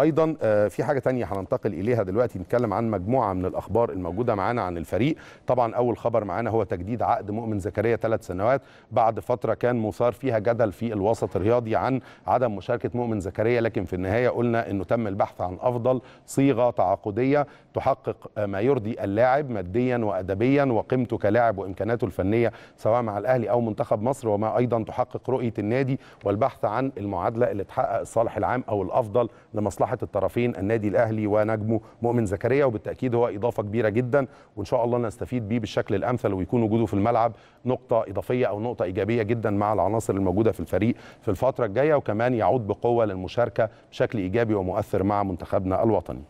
ايضا آه، في حاجه تانية هننتقل اليها دلوقتي نتكلم عن مجموعه من الاخبار الموجوده معانا عن الفريق طبعا اول خبر معانا هو تجديد عقد مؤمن زكريا ثلاث سنوات بعد فتره كان مثار فيها جدل في الوسط الرياضي عن عدم مشاركه مؤمن زكريا لكن في النهايه قلنا انه تم البحث عن افضل صيغه تعاقديه تحقق آه، ما يرضي اللاعب ماديا وادبيا وقيمته كلاعب وامكاناته الفنيه سواء مع الاهلي او منتخب مصر وما ايضا تحقق رؤيه النادي والبحث عن المعادله اللي تحقق الصالح العام او الافضل لمصلحه مصلحه الطرفين النادي الاهلي ونجمه مؤمن زكريا وبالتاكيد هو اضافه كبيره جدا وان شاء الله نستفيد بيه بالشكل الامثل ويكون وجوده في الملعب نقطه اضافيه او نقطه ايجابيه جدا مع العناصر الموجوده في الفريق في الفتره الجايه وكمان يعود بقوه للمشاركه بشكل ايجابي ومؤثر مع منتخبنا الوطني